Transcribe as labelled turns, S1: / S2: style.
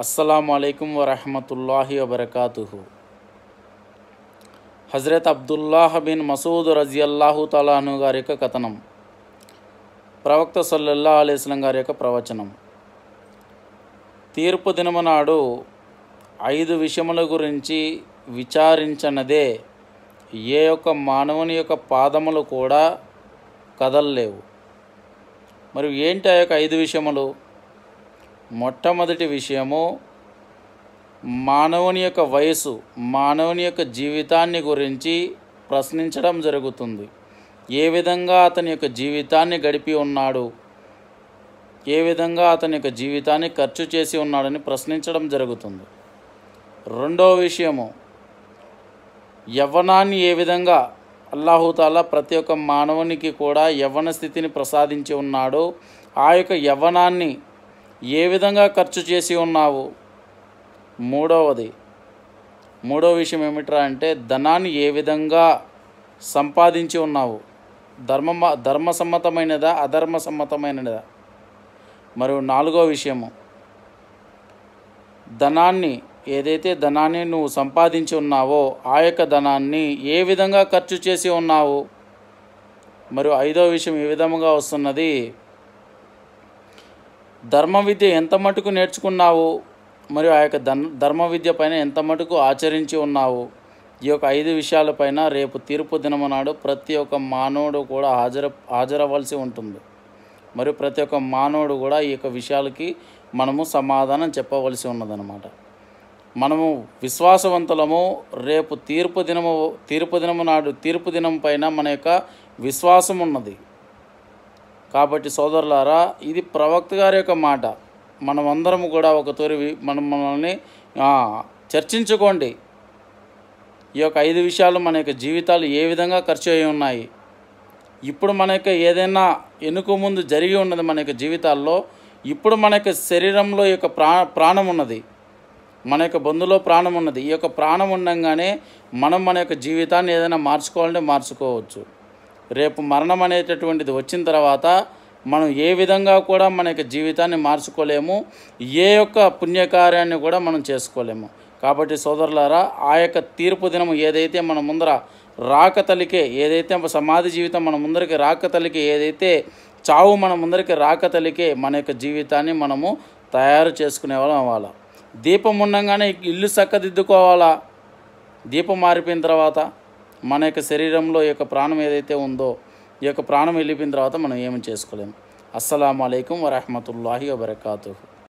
S1: అస్సలం అయికం వరహమతుల్లాహి వబర్కాతు హజరత్ అబ్దుల్లాహ్ బిన్ మసూద్ రజియల్లాహు తలాను గారి యొక్క కథనం ప్రవక్త సల్లల్లా అలీస్లం గారి యొక్క ప్రవచనం తీర్పు దినము నాడు ఐదు విషయముల గురించి విచారించనదే ఏ యొక్క మానవుని యొక్క పాదములు కూడా కదల్లేవు మరి ఏంటి ఆ యొక్క ఐదు విషయములు మొట్టమొదటి విషయము మానవుని యొక్క వయసు మానవుని యొక్క జీవితాన్ని గురించి ప్రశ్నించడం జరుగుతుంది ఏ విధంగా అతని యొక్క జీవితాన్ని గడిపి ఉన్నాడు ఏ విధంగా అతని యొక్క జీవితాన్ని ఖర్చు చేసి ఉన్నాడని ప్రశ్నించడం జరుగుతుంది రెండో విషయము యవ్వనాన్ని ఏ విధంగా అల్లాహుతాలా ప్రతి ఒక్క మానవునికి కూడా యవ్వన స్థితిని ప్రసాదించి ఉన్నాడో ఆ యొక్క యవ్వనాన్ని ఏ విధంగా ఖర్చు చేసి ఉన్నావు మూడవది మూడో విషయం ఏమిట్రా అంటే ధనాన్ని ఏ విధంగా సంపాదించి ఉన్నావు ధర్మ ధర్మ సమ్మతమైనదా అధర్మ సమ్మతమైనదా మరియు నాలుగో విషయము ధనాన్ని ఏదైతే ధనాన్ని నువ్వు సంపాదించి ఉన్నావో ఆ యొక్క ధనాన్ని ఏ విధంగా ఖర్చు చేసి ఉన్నావు మరియు ఐదో విషయం ఏ విధముగా వస్తున్నది ధర్మ విద్య ఎంత మటుకు నేర్చుకున్నావు మరియు ఆ యొక్క ధర్మ విద్య పైన ఎంత మటుకు ఆచరించి ఉన్నావు ఈ యొక్క ఐదు విషయాలపైన రేపు తీర్పు దినము నాడు ప్రతి ఒక్క మానవుడు కూడా హాజర హాజరవ్వాల్సి ఉంటుంది మరియు ప్రతి ఒక్క మానవుడు కూడా ఈ యొక్క విషయాలకి మనము సమాధానం చెప్పవలసి ఉన్నదన్నమాట మనము విశ్వాసవంతులము రేపు తీర్పు దినము తీర్పు దినము నాడు తీర్పు దినం పైన మన యొక్క విశ్వాసం ఉన్నది కాబట్టి సోదరులారా ఇది ప్రవక్త గారి యొక్క మాట మనమందరం కూడా ఒక తొరి మనం మనల్ని చర్చించుకోండి ఈ యొక్క ఐదు విషయాలు మన యొక్క జీవితాలు ఏ విధంగా ఖర్చు అయి ఉన్నాయి ఇప్పుడు మన యొక్క ఏదైనా ఎన్నుకు ముందు జరిగి ఉన్నది మన యొక్క జీవితాల్లో ఇప్పుడు మన యొక్క శరీరంలో యొక్క ప్రా ప్రాణం ఉన్నది మన యొక్క బంధులో ప్రాణం ఉన్నది ఈ యొక్క ప్రాణం ఉండంగానే మనం మన యొక్క జీవితాన్ని ఏదైనా మార్చుకోవాలంటే మార్చుకోవచ్చు రేపు మరణం అనేటటువంటిది వచ్చిన తర్వాత మనం ఏ విధంగా కూడా మన యొక్క జీవితాన్ని మార్చుకోలేము ఏ యొక్క పుణ్యకార్యాన్ని కూడా మనం చేసుకోలేము కాబట్టి సోదరులారా ఆ యొక్క తీర్పు దినం ఏదైతే మన ముందర రాక తలికే ఏదైతే సమాధి జీవితం మన ముందరికి రాక తలికే ఏదైతే చావు మన ముందరికి రాక తలికే మన యొక్క జీవితాన్ని మనము తయారు చేసుకునే వాళ్ళం అవ్వాలా దీపం ఉండగానే ఇల్లు చక్కదిద్దుకోవాలా దీపం మారిపోయిన తర్వాత మన యొక్క శరీరంలో యొక్క ప్రాణం ఏదైతే ఉందో ఈ యొక్క ప్రాణం వెళ్ళిపోయిన తర్వాత మనం ఏమి చేసుకోలేము అస్సలం అయికం వరహమతుల్లాహి వబర్కాతు